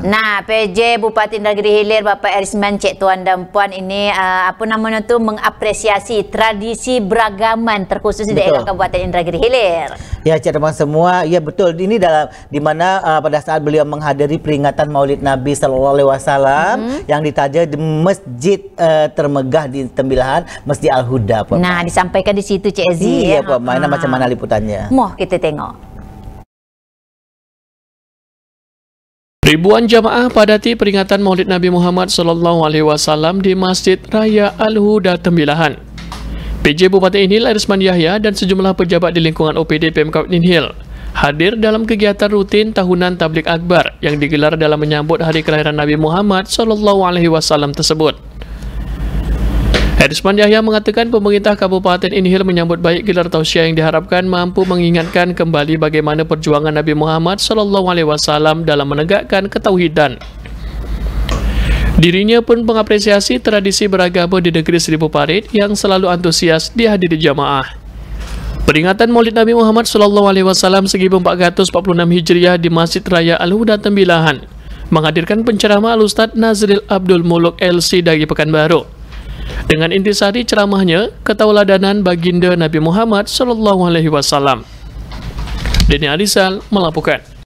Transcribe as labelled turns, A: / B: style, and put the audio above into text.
A: Nah, PJ Bupati Negeri Hilir Bapak Erisman Cik Tuan dan Puan ini uh, apa namanya itu mengapresiasi tradisi beragaman terkhusus di daerah Kabupaten Indragiri Hilir.
B: Ya, Cik teman semua, ya betul. Ini dalam di mana uh, pada saat beliau menghadiri peringatan Maulid Nabi sallallahu alaihi wasallam hmm. yang ditaja di masjid uh, termegah di Tembilahan, Masjid Al-Huda,
C: Nah, disampaikan di situ Cik Aziz. Iya, ya. Puan. Mana ah. macam mana
B: liputannya?
C: Moh kita tengok.
D: Ribuan jamaah padati peringatan Maulid Nabi Muhammad sallallahu alaihi wasallam di Masjid Raya Al-Huda Tembilahan. PJ Bupati Inhil Arisman Yahya dan sejumlah pejabat di lingkungan OPD Pemkab Inhil hadir dalam kegiatan rutin tahunan Tablik Akbar yang digelar dalam menyambut hari kelahiran Nabi Muhammad sallallahu alaihi wasallam tersebut. Erisman Yahya mengatakan pemerintah Kabupaten Inhil menyambut baik gelar tausiah yang diharapkan mampu mengingatkan kembali bagaimana perjuangan Nabi Muhammad SAW dalam menegakkan ketauhidan. Dirinya pun mengapresiasi tradisi beragama di negeri Seribu Parit yang selalu antusias dihadiri jamaah. Peringatan Maulid Nabi Muhammad SAW Alaihi 446 Hijriah di Masjid Raya Al Huda Tembilahan menghadirkan penceramah Al Ustadz Nazril Abdul Muluk LC dari Pekanbaru dengan intisari ceramahnya ketauladanan baginda Nabi Muhammad saw. Alaihi Wasallam. melaporkan.